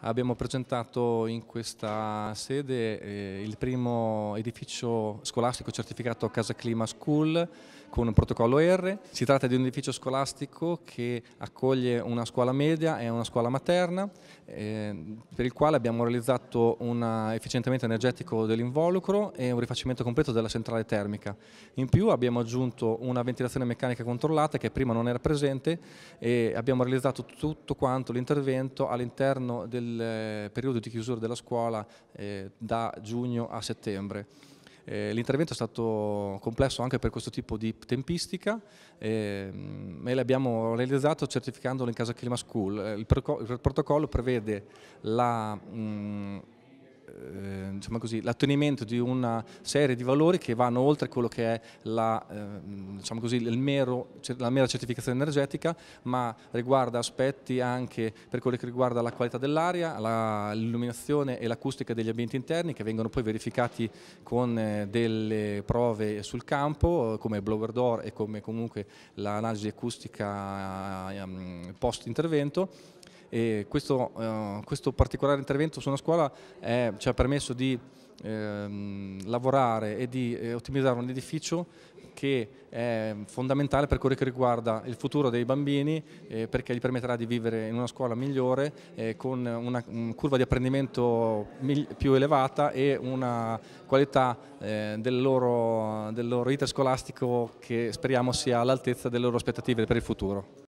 Abbiamo presentato in questa sede eh, il primo edificio scolastico certificato Casa Clima School con un protocollo R. Si tratta di un edificio scolastico che accoglie una scuola media e una scuola materna, eh, per il quale abbiamo realizzato un efficientamento energetico dell'involucro e un rifacimento completo della centrale termica. In più abbiamo aggiunto una ventilazione meccanica controllata che prima non era presente e abbiamo realizzato tutto quanto l'intervento all'interno del eh, periodo di chiusura della scuola eh, da giugno a settembre. Eh, l'intervento è stato complesso anche per questo tipo di tempistica eh, e l'abbiamo realizzato certificandolo in casa Clima School. Eh, il, il protocollo prevede la... Mh, diciamo così, l'attenimento di una serie di valori che vanno oltre quello che è la, eh, diciamo così, mero, la mera certificazione energetica, ma riguarda aspetti anche per quello che riguarda la qualità dell'aria, l'illuminazione e l'acustica degli ambienti interni che vengono poi verificati con eh, delle prove sul campo come blower door e come comunque l'analisi acustica ehm, post intervento e questo, eh, questo particolare intervento su una scuola è, ci ha permesso di ehm, lavorare e di eh, ottimizzare un edificio che è fondamentale per quello che riguarda il futuro dei bambini eh, perché gli permetterà di vivere in una scuola migliore eh, con una, una, curva di apprendimento più elevata e una qualità eh, del, loro, del loro iter scolastico che speriamo sia all'altezza delle loro aspettative per il futuro.